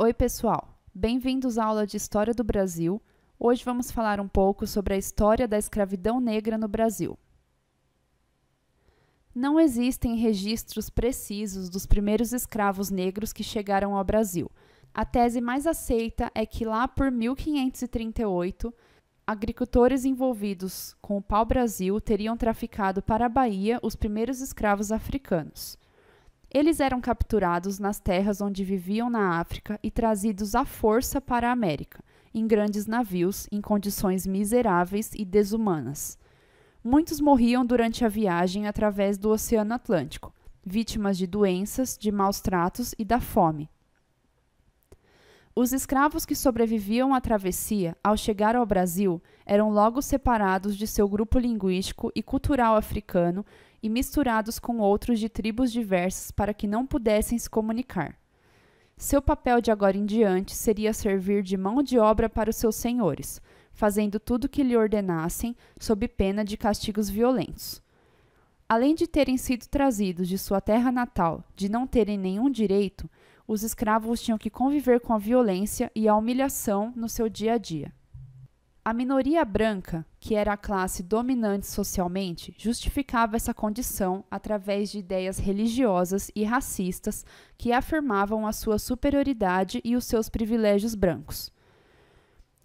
Oi, pessoal! Bem-vindos à aula de História do Brasil. Hoje vamos falar um pouco sobre a história da escravidão negra no Brasil. Não existem registros precisos dos primeiros escravos negros que chegaram ao Brasil. A tese mais aceita é que lá por 1538, agricultores envolvidos com o pau-brasil teriam traficado para a Bahia os primeiros escravos africanos. Eles eram capturados nas terras onde viviam na África e trazidos à força para a América, em grandes navios, em condições miseráveis e desumanas. Muitos morriam durante a viagem através do Oceano Atlântico, vítimas de doenças, de maus tratos e da fome. Os escravos que sobreviviam à travessia, ao chegar ao Brasil, eram logo separados de seu grupo linguístico e cultural africano e misturados com outros de tribos diversas para que não pudessem se comunicar. Seu papel de agora em diante seria servir de mão de obra para os seus senhores, fazendo tudo que lhe ordenassem, sob pena de castigos violentos. Além de terem sido trazidos de sua terra natal, de não terem nenhum direito, os escravos tinham que conviver com a violência e a humilhação no seu dia a dia. A minoria branca, que era a classe dominante socialmente, justificava essa condição através de ideias religiosas e racistas que afirmavam a sua superioridade e os seus privilégios brancos.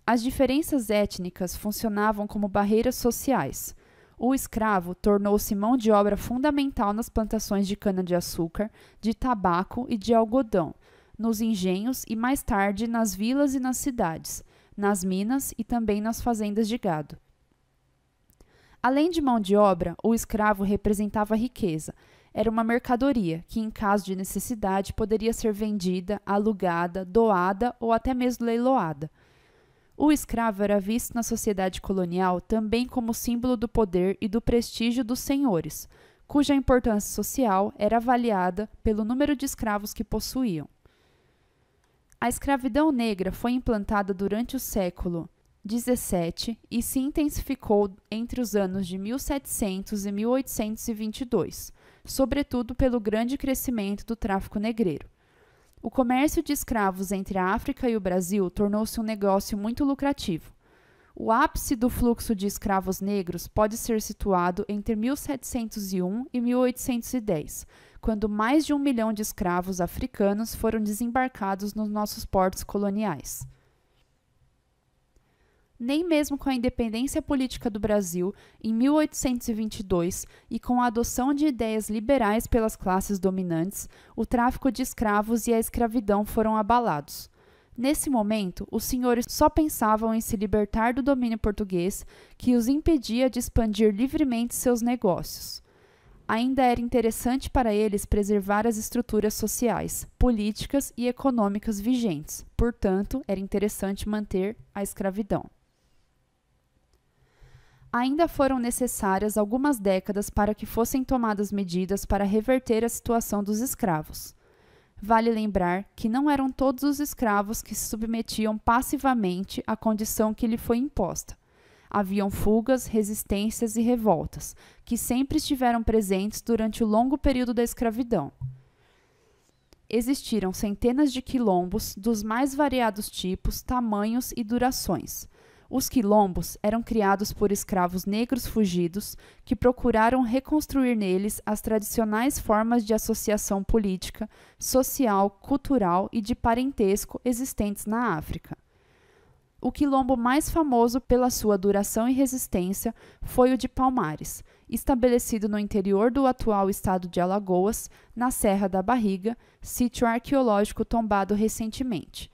As diferenças étnicas funcionavam como barreiras sociais. O escravo tornou-se mão de obra fundamental nas plantações de cana-de-açúcar, de tabaco e de algodão, nos engenhos e mais tarde nas vilas e nas cidades nas minas e também nas fazendas de gado. Além de mão de obra, o escravo representava riqueza. Era uma mercadoria que, em caso de necessidade, poderia ser vendida, alugada, doada ou até mesmo leiloada. O escravo era visto na sociedade colonial também como símbolo do poder e do prestígio dos senhores, cuja importância social era avaliada pelo número de escravos que possuíam. A escravidão negra foi implantada durante o século XVII e se intensificou entre os anos de 1700 e 1822, sobretudo pelo grande crescimento do tráfico negreiro. O comércio de escravos entre a África e o Brasil tornou-se um negócio muito lucrativo. O ápice do fluxo de escravos negros pode ser situado entre 1701 e 1810, quando mais de um milhão de escravos africanos foram desembarcados nos nossos portos coloniais. Nem mesmo com a independência política do Brasil, em 1822, e com a adoção de ideias liberais pelas classes dominantes, o tráfico de escravos e a escravidão foram abalados. Nesse momento, os senhores só pensavam em se libertar do domínio português, que os impedia de expandir livremente seus negócios ainda era interessante para eles preservar as estruturas sociais, políticas e econômicas vigentes, portanto, era interessante manter a escravidão. Ainda foram necessárias algumas décadas para que fossem tomadas medidas para reverter a situação dos escravos. Vale lembrar que não eram todos os escravos que se submetiam passivamente à condição que lhe foi imposta haviam fugas, resistências e revoltas, que sempre estiveram presentes durante o longo período da escravidão. Existiram centenas de quilombos dos mais variados tipos, tamanhos e durações. Os quilombos eram criados por escravos negros fugidos que procuraram reconstruir neles as tradicionais formas de associação política, social, cultural e de parentesco existentes na África. O quilombo mais famoso pela sua duração e resistência foi o de Palmares, estabelecido no interior do atual estado de Alagoas, na Serra da Barriga, sítio arqueológico tombado recentemente.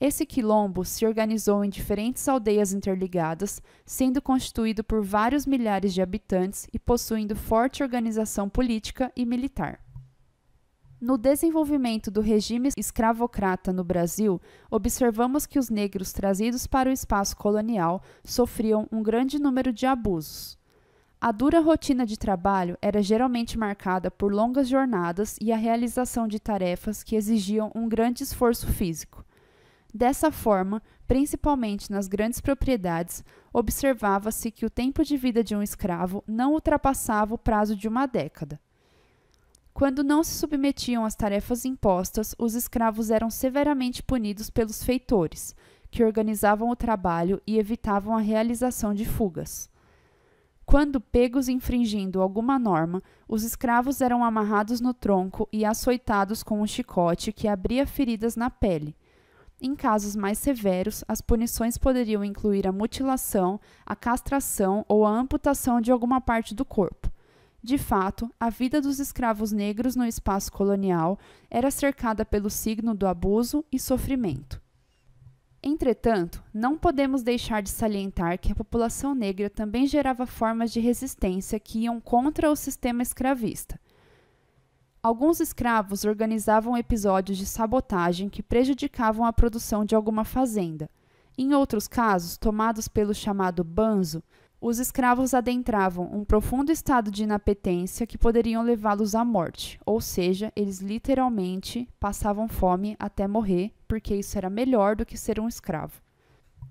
Esse quilombo se organizou em diferentes aldeias interligadas, sendo constituído por vários milhares de habitantes e possuindo forte organização política e militar. No desenvolvimento do regime escravocrata no Brasil, observamos que os negros trazidos para o espaço colonial sofriam um grande número de abusos. A dura rotina de trabalho era geralmente marcada por longas jornadas e a realização de tarefas que exigiam um grande esforço físico. Dessa forma, principalmente nas grandes propriedades, observava-se que o tempo de vida de um escravo não ultrapassava o prazo de uma década. Quando não se submetiam às tarefas impostas, os escravos eram severamente punidos pelos feitores, que organizavam o trabalho e evitavam a realização de fugas. Quando pegos infringindo alguma norma, os escravos eram amarrados no tronco e açoitados com um chicote que abria feridas na pele. Em casos mais severos, as punições poderiam incluir a mutilação, a castração ou a amputação de alguma parte do corpo. De fato, a vida dos escravos negros no espaço colonial era cercada pelo signo do abuso e sofrimento. Entretanto, não podemos deixar de salientar que a população negra também gerava formas de resistência que iam contra o sistema escravista. Alguns escravos organizavam episódios de sabotagem que prejudicavam a produção de alguma fazenda. Em outros casos, tomados pelo chamado banzo, os escravos adentravam um profundo estado de inapetência que poderiam levá-los à morte, ou seja, eles literalmente passavam fome até morrer, porque isso era melhor do que ser um escravo.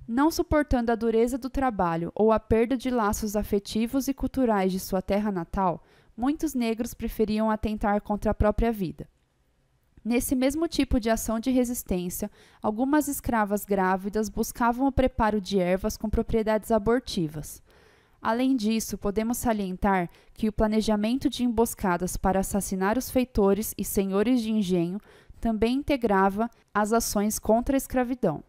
Não suportando a dureza do trabalho ou a perda de laços afetivos e culturais de sua terra natal, muitos negros preferiam atentar contra a própria vida. Nesse mesmo tipo de ação de resistência, algumas escravas grávidas buscavam o preparo de ervas com propriedades abortivas. Além disso, podemos salientar que o planejamento de emboscadas para assassinar os feitores e senhores de engenho também integrava as ações contra a escravidão.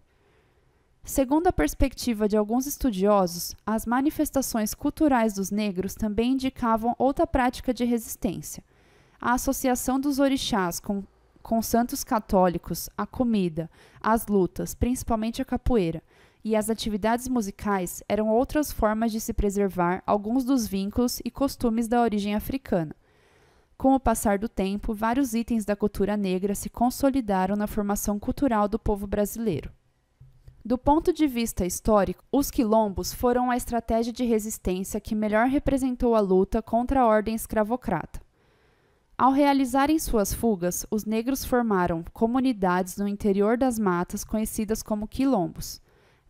Segundo a perspectiva de alguns estudiosos, as manifestações culturais dos negros também indicavam outra prática de resistência. A associação dos orixás com, com santos católicos, a comida, as lutas, principalmente a capoeira, e as atividades musicais eram outras formas de se preservar alguns dos vínculos e costumes da origem africana. Com o passar do tempo, vários itens da cultura negra se consolidaram na formação cultural do povo brasileiro. Do ponto de vista histórico, os quilombos foram a estratégia de resistência que melhor representou a luta contra a ordem escravocrata. Ao realizarem suas fugas, os negros formaram comunidades no interior das matas conhecidas como quilombos.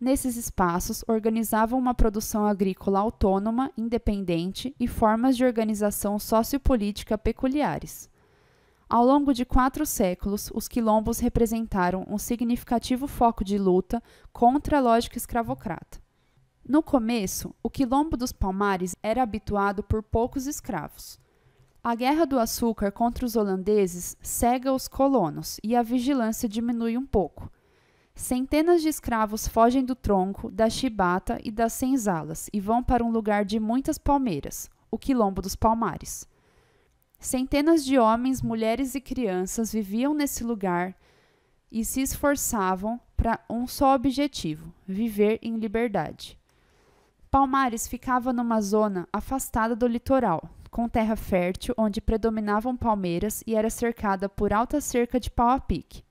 Nesses espaços, organizavam uma produção agrícola autônoma, independente e formas de organização sociopolítica peculiares. Ao longo de quatro séculos, os quilombos representaram um significativo foco de luta contra a lógica escravocrata. No começo, o quilombo dos Palmares era habituado por poucos escravos. A guerra do açúcar contra os holandeses cega os colonos e a vigilância diminui um pouco. Centenas de escravos fogem do tronco, da chibata e das senzalas e vão para um lugar de muitas palmeiras, o Quilombo dos Palmares. Centenas de homens, mulheres e crianças viviam nesse lugar e se esforçavam para um só objetivo: viver em liberdade. Palmares ficava numa zona afastada do litoral, com terra fértil onde predominavam palmeiras e era cercada por alta cerca de pau a pique.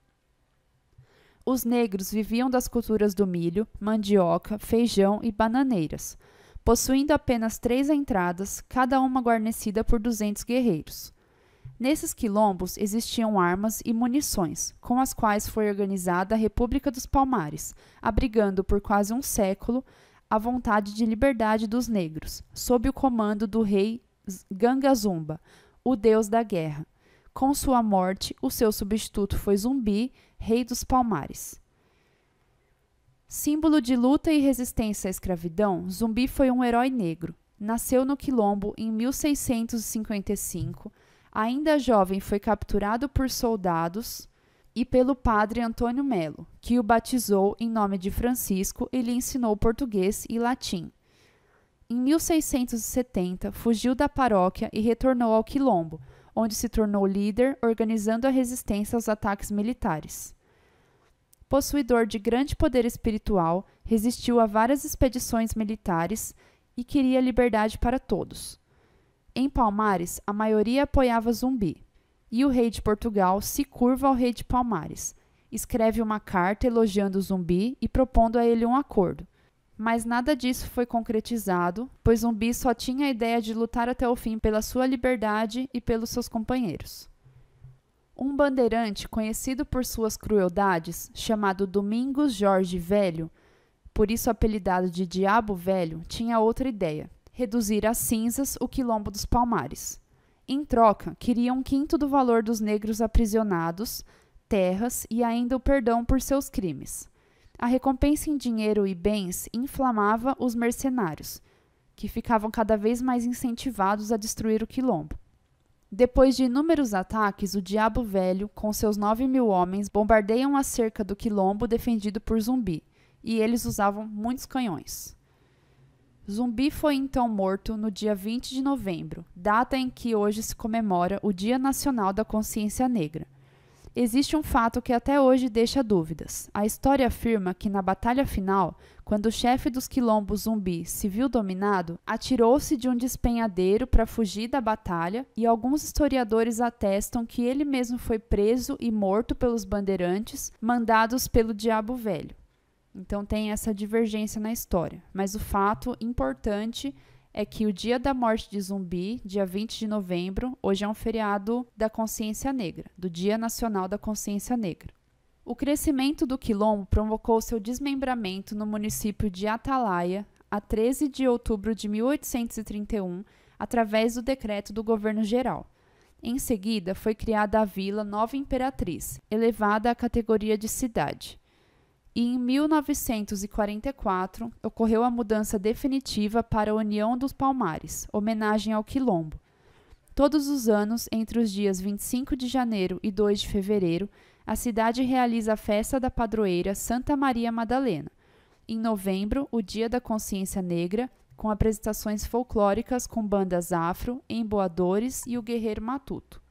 Os negros viviam das culturas do milho, mandioca, feijão e bananeiras, possuindo apenas três entradas, cada uma guarnecida por 200 guerreiros. Nesses quilombos existiam armas e munições, com as quais foi organizada a República dos Palmares, abrigando por quase um século a vontade de liberdade dos negros, sob o comando do rei Ganga Zumba, o deus da guerra. Com sua morte, o seu substituto foi Zumbi, rei dos palmares. Símbolo de luta e resistência à escravidão, Zumbi foi um herói negro. Nasceu no Quilombo em 1655. Ainda jovem, foi capturado por soldados e pelo padre Antônio Melo, que o batizou em nome de Francisco e lhe ensinou português e latim. Em 1670, fugiu da paróquia e retornou ao Quilombo, onde se tornou líder, organizando a resistência aos ataques militares. Possuidor de grande poder espiritual, resistiu a várias expedições militares e queria liberdade para todos. Em Palmares, a maioria apoiava Zumbi, e o rei de Portugal se curva ao rei de Palmares, escreve uma carta elogiando Zumbi e propondo a ele um acordo. Mas nada disso foi concretizado, pois Zumbi só tinha a ideia de lutar até o fim pela sua liberdade e pelos seus companheiros. Um bandeirante conhecido por suas crueldades, chamado Domingos Jorge Velho, por isso apelidado de Diabo Velho, tinha outra ideia: reduzir a cinzas o quilombo dos Palmares. Em troca, queria um quinto do valor dos negros aprisionados, terras e ainda o perdão por seus crimes a recompensa em dinheiro e bens inflamava os mercenários, que ficavam cada vez mais incentivados a destruir o quilombo. Depois de inúmeros ataques, o Diabo Velho, com seus nove mil homens, bombardeiam a cerca do quilombo defendido por Zumbi, e eles usavam muitos canhões. Zumbi foi então morto no dia 20 de novembro, data em que hoje se comemora o Dia Nacional da Consciência Negra. Existe um fato que até hoje deixa dúvidas. A história afirma que na batalha final, quando o chefe dos quilombos zumbi se viu dominado, atirou-se de um despenhadeiro para fugir da batalha, e alguns historiadores atestam que ele mesmo foi preso e morto pelos bandeirantes mandados pelo Diabo Velho. Então tem essa divergência na história, mas o fato importante é que o dia da morte de zumbi, dia 20 de novembro, hoje é um feriado da consciência negra, do Dia Nacional da Consciência Negra. O crescimento do quilombo provocou seu desmembramento no município de Atalaia a 13 de outubro de 1831, através do decreto do governo geral. Em seguida, foi criada a Vila Nova Imperatriz, elevada à categoria de cidade e em 1944 ocorreu a mudança definitiva para a União dos Palmares, homenagem ao Quilombo. Todos os anos, entre os dias 25 de janeiro e 2 de fevereiro, a cidade realiza a festa da padroeira Santa Maria Madalena. Em novembro, o Dia da Consciência Negra, com apresentações folclóricas com bandas afro, emboadores e o guerreiro matuto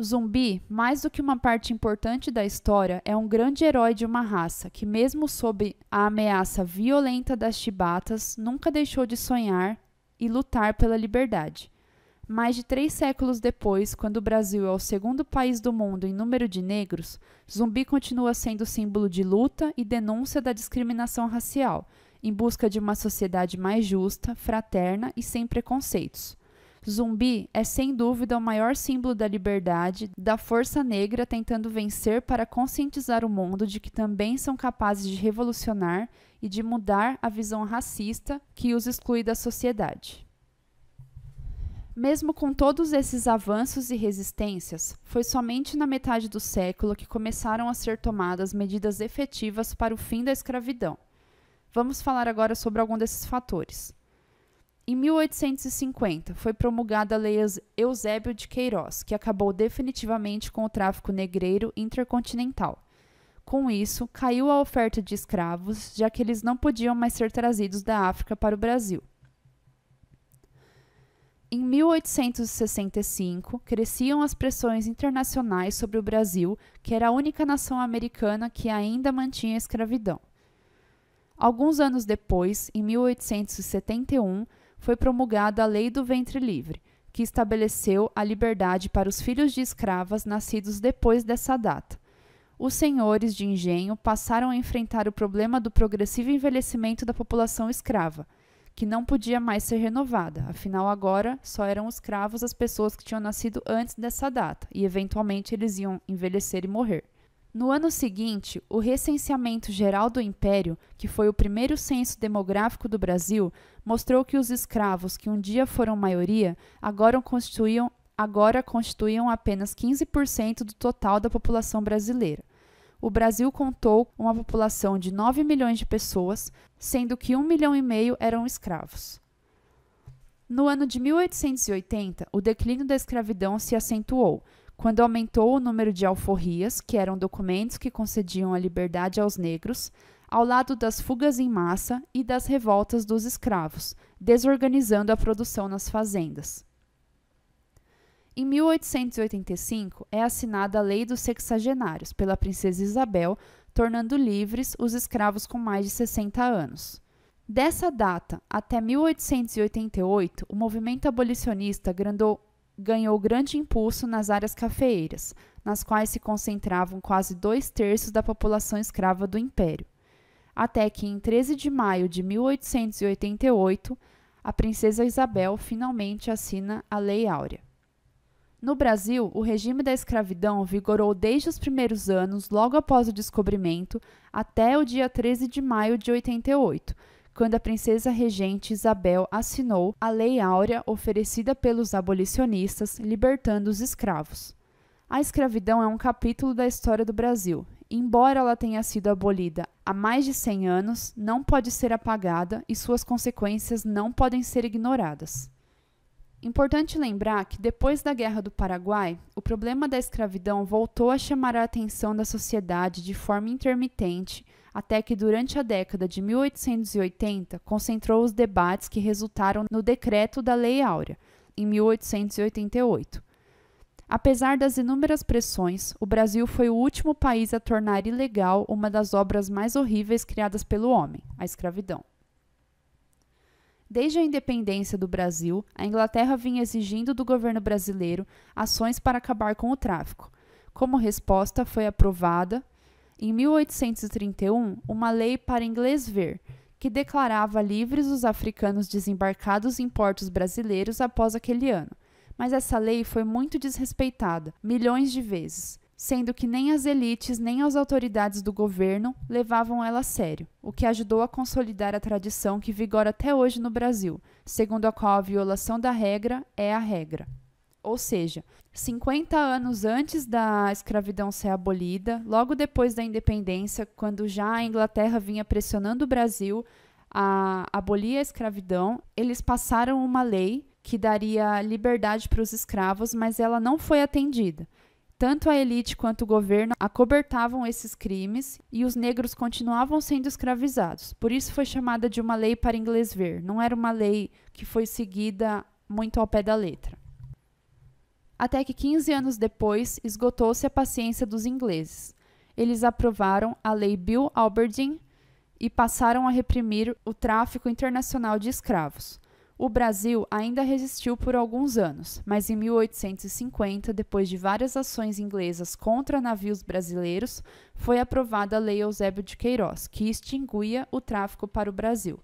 zumbi, mais do que uma parte importante da história, é um grande herói de uma raça que, mesmo sob a ameaça violenta das chibatas, nunca deixou de sonhar e lutar pela liberdade. Mais de três séculos depois, quando o Brasil é o segundo país do mundo em número de negros, zumbi continua sendo símbolo de luta e denúncia da discriminação racial, em busca de uma sociedade mais justa, fraterna e sem preconceitos. Zumbi é sem dúvida o maior símbolo da liberdade, da força negra tentando vencer para conscientizar o mundo de que também são capazes de revolucionar e de mudar a visão racista que os exclui da sociedade. Mesmo com todos esses avanços e resistências, foi somente na metade do século que começaram a ser tomadas medidas efetivas para o fim da escravidão. Vamos falar agora sobre algum desses fatores. Em 1850, foi promulgada a Lei Eusébio de Queiroz, que acabou definitivamente com o tráfico negreiro intercontinental. Com isso, caiu a oferta de escravos, já que eles não podiam mais ser trazidos da África para o Brasil. Em 1865, cresciam as pressões internacionais sobre o Brasil, que era a única nação americana que ainda mantinha a escravidão. Alguns anos depois, em 1871, foi promulgada a Lei do Ventre Livre, que estabeleceu a liberdade para os filhos de escravas nascidos depois dessa data. Os senhores de engenho passaram a enfrentar o problema do progressivo envelhecimento da população escrava, que não podia mais ser renovada, afinal, agora só eram escravos as pessoas que tinham nascido antes dessa data e, eventualmente, eles iam envelhecer e morrer. No ano seguinte, o Recenseamento Geral do Império, que foi o primeiro censo demográfico do Brasil, mostrou que os escravos, que um dia foram maioria, agora constituíam, agora constituíam apenas 15% do total da população brasileira. O Brasil contou uma população de 9 milhões de pessoas, sendo que 1 milhão e meio eram escravos. No ano de 1880, o declínio da escravidão se acentuou, quando aumentou o número de alforrias, que eram documentos que concediam a liberdade aos negros, ao lado das fugas em massa e das revoltas dos escravos, desorganizando a produção nas fazendas. Em 1885 é assinada a Lei dos Sexagenários pela princesa Isabel, tornando livres os escravos com mais de 60 anos. Dessa data até 1888, o movimento abolicionista grandou ganhou grande impulso nas áreas cafeeiras, nas quais se concentravam quase dois terços da população escrava do Império. Até que, em 13 de maio de 1888, a princesa Isabel finalmente assina a Lei Áurea. No Brasil, o regime da escravidão vigorou desde os primeiros anos, logo após o descobrimento, até o dia 13 de maio de 88, quando a princesa regente Isabel assinou a Lei Áurea oferecida pelos abolicionistas, libertando os escravos. A escravidão é um capítulo da história do Brasil. Embora ela tenha sido abolida há mais de 100 anos, não pode ser apagada e suas consequências não podem ser ignoradas. Importante lembrar que depois da Guerra do Paraguai, o problema da escravidão voltou a chamar a atenção da sociedade de forma intermitente, até que durante a década de 1880 concentrou os debates que resultaram no decreto da Lei Áurea, em 1888. Apesar das inúmeras pressões, o Brasil foi o último país a tornar ilegal uma das obras mais horríveis criadas pelo homem, a escravidão. Desde a independência do Brasil, a Inglaterra vinha exigindo do governo brasileiro ações para acabar com o tráfico. Como resposta, foi aprovada, em 1831, uma lei para inglês ver, que declarava livres os africanos desembarcados em portos brasileiros após aquele ano. Mas essa lei foi muito desrespeitada, milhões de vezes sendo que nem as elites nem as autoridades do governo levavam ela a sério, o que ajudou a consolidar a tradição que vigora até hoje no Brasil, segundo a qual a violação da regra é a regra. Ou seja, 50 anos antes da escravidão ser abolida, logo depois da independência, quando já a Inglaterra vinha pressionando o Brasil a abolir a escravidão, eles passaram uma lei que daria liberdade para os escravos, mas ela não foi atendida. Tanto a elite quanto o governo acobertavam esses crimes e os negros continuavam sendo escravizados. Por isso foi chamada de uma lei para inglês ver. Não era uma lei que foi seguida muito ao pé da letra. Até que 15 anos depois, esgotou-se a paciência dos ingleses. Eles aprovaram a Lei Bill Alberdin e passaram a reprimir o tráfico internacional de escravos. O Brasil ainda resistiu por alguns anos, mas em 1850, depois de várias ações inglesas contra navios brasileiros, foi aprovada a Lei Eusébio de Queiroz, que extinguia o tráfico para o Brasil.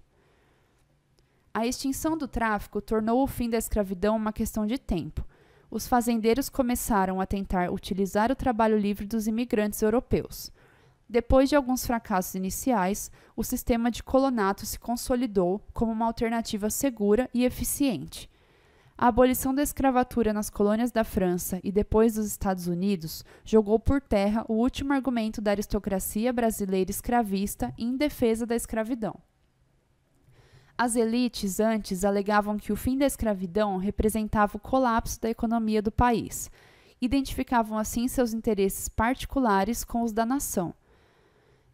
A extinção do tráfico tornou o fim da escravidão uma questão de tempo. Os fazendeiros começaram a tentar utilizar o trabalho livre dos imigrantes europeus. Depois de alguns fracassos iniciais, o sistema de colonato se consolidou como uma alternativa segura e eficiente. A abolição da escravatura nas colônias da França e depois dos Estados Unidos jogou por terra o último argumento da aristocracia brasileira escravista em defesa da escravidão. As elites antes alegavam que o fim da escravidão representava o colapso da economia do país. Identificavam assim seus interesses particulares com os da nação.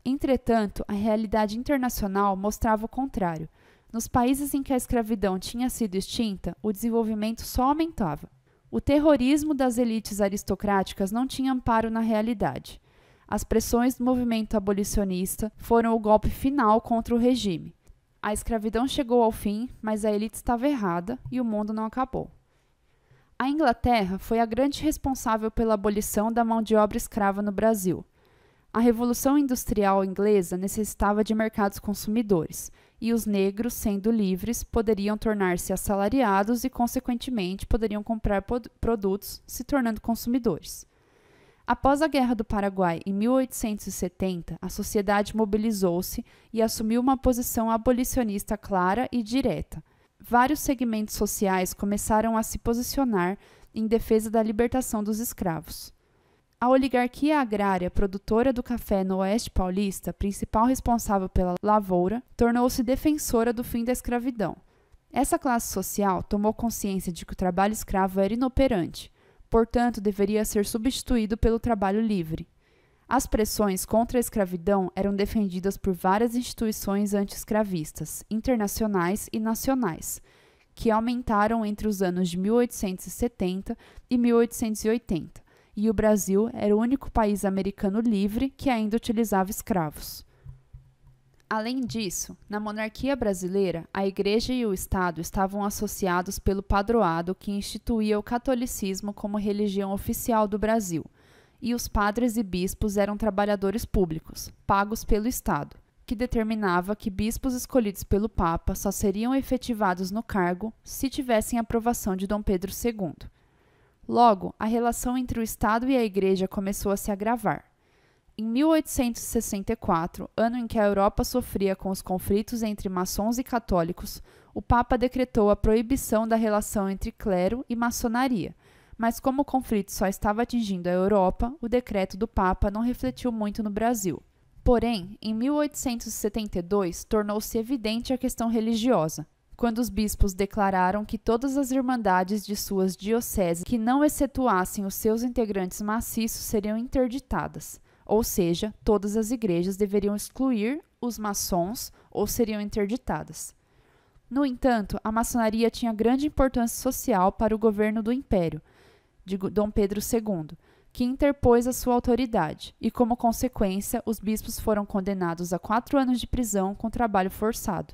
Entretanto, a realidade internacional mostrava o contrário. Nos países em que a escravidão tinha sido extinta, o desenvolvimento só aumentava. O terrorismo das elites aristocráticas não tinha amparo na realidade. As pressões do movimento abolicionista foram o golpe final contra o regime. A escravidão chegou ao fim, mas a elite estava errada e o mundo não acabou. A Inglaterra foi a grande responsável pela abolição da mão de obra escrava no Brasil. A Revolução Industrial inglesa necessitava de mercados consumidores, e os negros, sendo livres, poderiam tornar-se assalariados e, consequentemente, poderiam comprar produtos, se tornando consumidores. Após a Guerra do Paraguai em 1870, a sociedade mobilizou-se e assumiu uma posição abolicionista clara e direta. Vários segmentos sociais começaram a se posicionar em defesa da libertação dos escravos. A oligarquia agrária produtora do café no Oeste Paulista, principal responsável pela lavoura, tornou-se defensora do fim da escravidão. Essa classe social tomou consciência de que o trabalho escravo era inoperante, portanto, deveria ser substituído pelo trabalho livre. As pressões contra a escravidão eram defendidas por várias instituições anti-escravistas, internacionais e nacionais, que aumentaram entre os anos de 1870 e 1880 e o Brasil era o único país americano livre que ainda utilizava escravos. Além disso, na monarquia brasileira, a Igreja e o Estado estavam associados pelo padroado que instituía o catolicismo como religião oficial do Brasil, e os padres e bispos eram trabalhadores públicos, pagos pelo Estado, que determinava que bispos escolhidos pelo Papa só seriam efetivados no cargo se tivessem aprovação de Dom Pedro II. Logo, a relação entre o Estado e a Igreja começou a se agravar. Em 1864, ano em que a Europa sofria com os conflitos entre maçons e católicos, o Papa decretou a proibição da relação entre clero e maçonaria. Mas, como o conflito só estava atingindo a Europa, o decreto do Papa não refletiu muito no Brasil. Porém, em 1872, tornou-se evidente a questão religiosa quando os bispos declararam que todas as irmandades de suas dioceses que não excetuassem os seus integrantes maciços seriam interditadas, ou seja, todas as igrejas deveriam excluir os maçons ou seriam interditadas. No entanto, a maçonaria tinha grande importância social para o governo do Império, de Dom Pedro II, que interpôs a sua autoridade, e como consequência, os bispos foram condenados a quatro anos de prisão com trabalho forçado.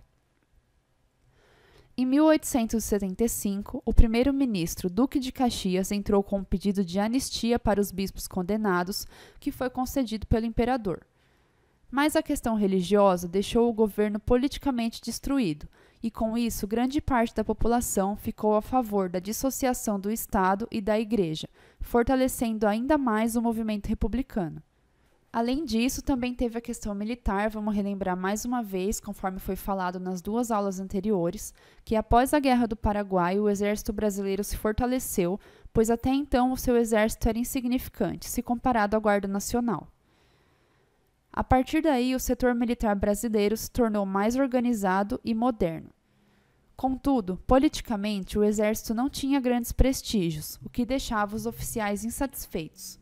Em 1875, o primeiro-ministro Duque de Caxias entrou com um pedido de anistia para os bispos condenados, que foi concedido pelo imperador. Mas a questão religiosa deixou o governo politicamente destruído, e com isso grande parte da população ficou a favor da dissociação do Estado e da Igreja, fortalecendo ainda mais o movimento republicano. Além disso, também teve a questão militar, vamos relembrar mais uma vez, conforme foi falado nas duas aulas anteriores, que após a Guerra do Paraguai, o exército brasileiro se fortaleceu, pois até então o seu exército era insignificante, se comparado à Guarda Nacional. A partir daí, o setor militar brasileiro se tornou mais organizado e moderno. Contudo, politicamente, o exército não tinha grandes prestígios, o que deixava os oficiais insatisfeitos.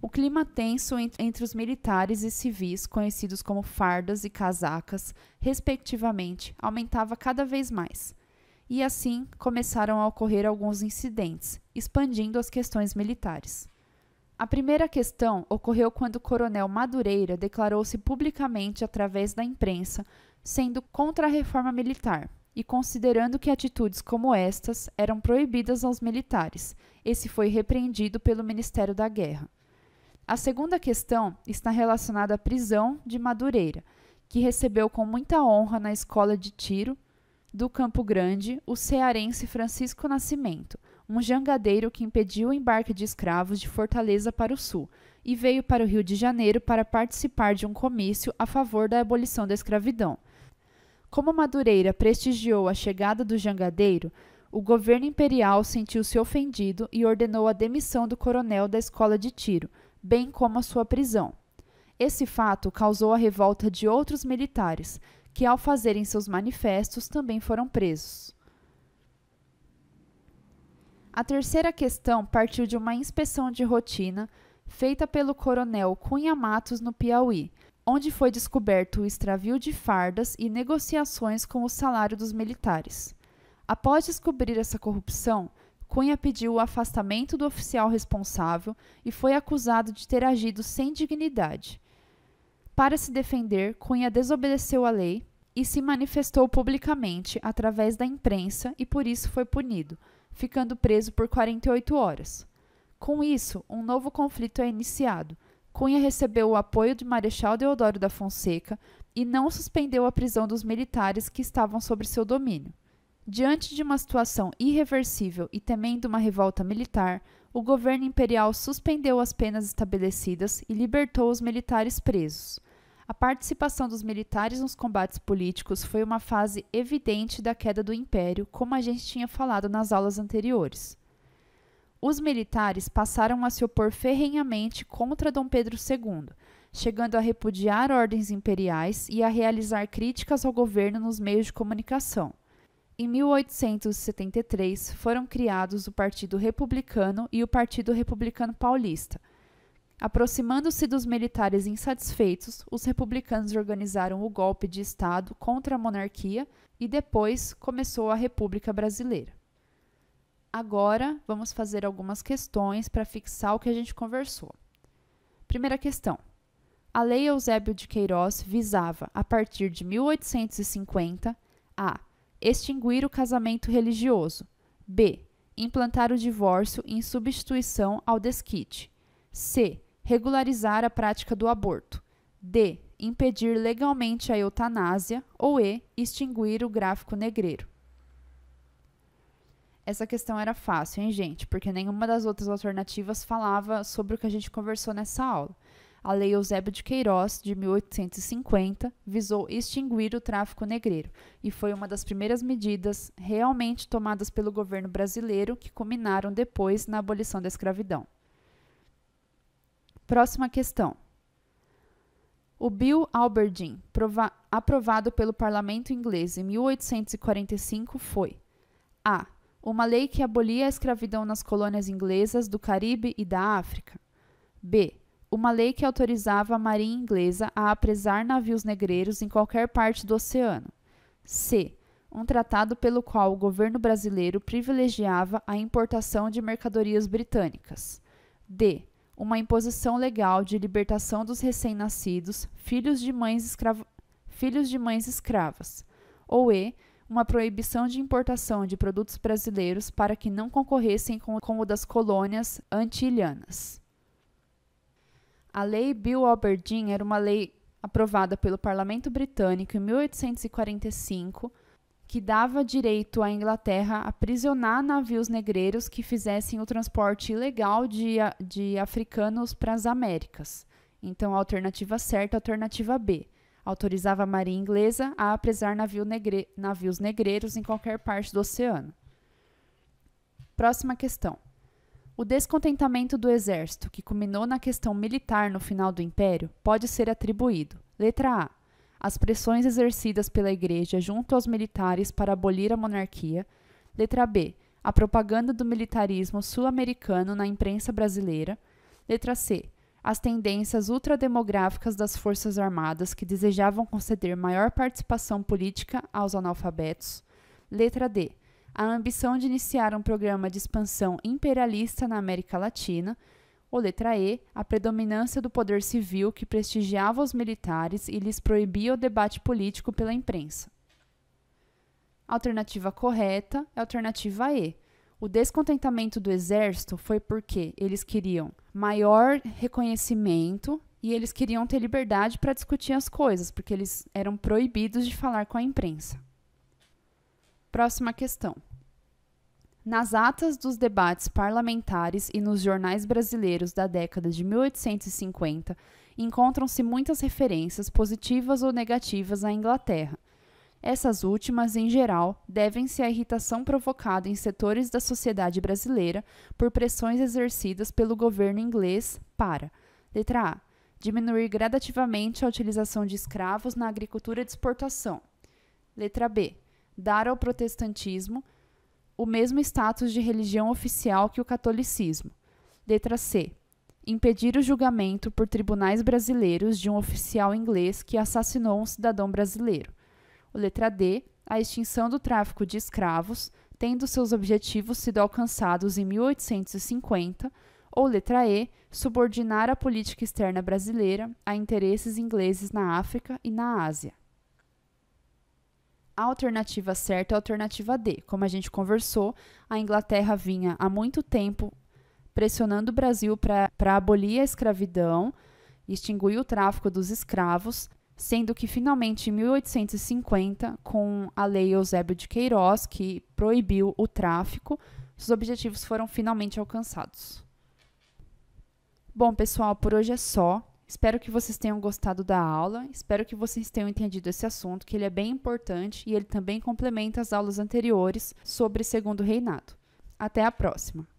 O clima tenso entre os militares e civis, conhecidos como fardas e casacas, respectivamente, aumentava cada vez mais. E assim começaram a ocorrer alguns incidentes, expandindo as questões militares. A primeira questão ocorreu quando o coronel Madureira declarou-se publicamente através da imprensa, sendo contra a reforma militar e considerando que atitudes como estas eram proibidas aos militares. Esse foi repreendido pelo Ministério da Guerra. A segunda questão está relacionada à prisão de Madureira, que recebeu com muita honra na escola de tiro do Campo Grande o cearense Francisco Nascimento, um jangadeiro que impediu o embarque de escravos de Fortaleza para o sul e veio para o Rio de Janeiro para participar de um comício a favor da abolição da escravidão. Como Madureira prestigiou a chegada do jangadeiro, o governo imperial sentiu-se ofendido e ordenou a demissão do coronel da escola de tiro, bem como a sua prisão. Esse fato causou a revolta de outros militares, que, ao fazerem seus manifestos, também foram presos. A terceira questão partiu de uma inspeção de rotina feita pelo coronel Cunha Matos no Piauí, onde foi descoberto o extravio de fardas e negociações com o salário dos militares. Após descobrir essa corrupção, Cunha pediu o afastamento do oficial responsável e foi acusado de ter agido sem dignidade. Para se defender, Cunha desobedeceu a lei e se manifestou publicamente através da imprensa e por isso foi punido, ficando preso por 48 horas. Com isso, um novo conflito é iniciado. Cunha recebeu o apoio de Marechal Deodoro da Fonseca e não suspendeu a prisão dos militares que estavam sobre seu domínio. Diante de uma situação irreversível e temendo uma revolta militar, o governo imperial suspendeu as penas estabelecidas e libertou os militares presos. A participação dos militares nos combates políticos foi uma fase evidente da queda do império, como a gente tinha falado nas aulas anteriores. Os militares passaram a se opor ferrenhamente contra Dom Pedro II, chegando a repudiar ordens imperiais e a realizar críticas ao governo nos meios de comunicação. Em 1873 foram criados o Partido Republicano e o Partido Republicano Paulista. Aproximando-se dos militares insatisfeitos, os republicanos organizaram o golpe de Estado contra a monarquia e depois começou a República Brasileira. Agora vamos fazer algumas questões para fixar o que a gente conversou. Primeira questão: a Lei Eusébio de Queiroz visava, a partir de 1850, a extinguir o casamento religioso. B. Implantar o divórcio em substituição ao desquite. C. Regularizar a prática do aborto. D. Impedir legalmente a eutanásia. Ou E. Extinguir o gráfico negreiro. Essa questão era fácil, hein, gente? Porque nenhuma das outras alternativas falava sobre o que a gente conversou nessa aula. A Lei Eusébio de Queiroz, de 1850, visou extinguir o tráfico negreiro e foi uma das primeiras medidas realmente tomadas pelo governo brasileiro que culminaram depois na abolição da escravidão. Próxima questão. O Bill Alberdin aprovado pelo parlamento inglês em 1845, foi: a. Uma lei que abolia a escravidão nas colônias inglesas do Caribe e da África. b uma lei que autorizava a Marinha Inglesa a apresar navios negreiros em qualquer parte do oceano. C. Um tratado pelo qual o governo brasileiro privilegiava a importação de mercadorias britânicas. D. Uma imposição legal de libertação dos recém-nascidos, filhos, filhos de mães escravas. Ou E uma proibição de importação de produtos brasileiros para que não concorressem com, o das colônias antilhanas. A Lei Bill Aberdeen era uma lei aprovada pelo Parlamento Britânico em 1845 que dava direito à Inglaterra a aprisionar navios negreiros que fizessem o transporte ilegal de, de africanos para as Américas. Então, a alternativa certa, a alternativa B, autorizava a marinha inglesa a apresar navio negre, navios negreiros em qualquer parte do oceano. Próxima questão. O descontentamento do exército, que culminou na questão militar no final do Império, pode ser atribuído. Letra A. As pressões exercidas pela Igreja junto aos militares para abolir a monarquia. Letra B. A propaganda do militarismo sul-americano na imprensa brasileira. Letra C. As tendências ultrademográficas das Forças Armadas que desejavam conceder maior participação política aos analfabetos. Letra D a ambição de iniciar um programa de expansão imperialista na América Latina, ou letra E, a predominância do poder civil que prestigiava os militares e lhes proibia o debate político pela imprensa. Alternativa correta é a alternativa E. O descontentamento do exército foi porque eles queriam maior reconhecimento e eles queriam ter liberdade para discutir as coisas, porque eles eram proibidos de falar com a imprensa. Próxima questão. Nas atas dos debates parlamentares e nos jornais brasileiros da década de 1850, encontram-se muitas referências positivas ou negativas à Inglaterra. Essas últimas, em geral, devem-se à irritação provocada em setores da sociedade brasileira por pressões exercidas pelo governo inglês para: letra A, diminuir gradativamente a utilização de escravos na agricultura de exportação. Letra B, dar ao protestantismo o mesmo status de religião oficial que o catolicismo. Letra C. Impedir o julgamento por tribunais brasileiros de um oficial inglês que assassinou um cidadão brasileiro. Letra D. A extinção do tráfico de escravos, tendo seus objetivos sido alcançados em 1850. Ou letra E. Subordinar a política externa brasileira a interesses ingleses na África e na Ásia a alternativa certa é a alternativa D. Como a gente conversou, a Inglaterra vinha há muito tempo pressionando o Brasil para abolir a escravidão, extinguir o tráfico dos escravos, sendo que finalmente em 1850, com a Lei Eusébio de Queiroz, que proibiu o tráfico, os objetivos foram finalmente alcançados. Bom, pessoal, por hoje é só. Espero que vocês tenham gostado da aula, espero que vocês tenham entendido esse assunto, que ele é bem importante e ele também complementa as aulas anteriores sobre Segundo Reinado. Até a próxima!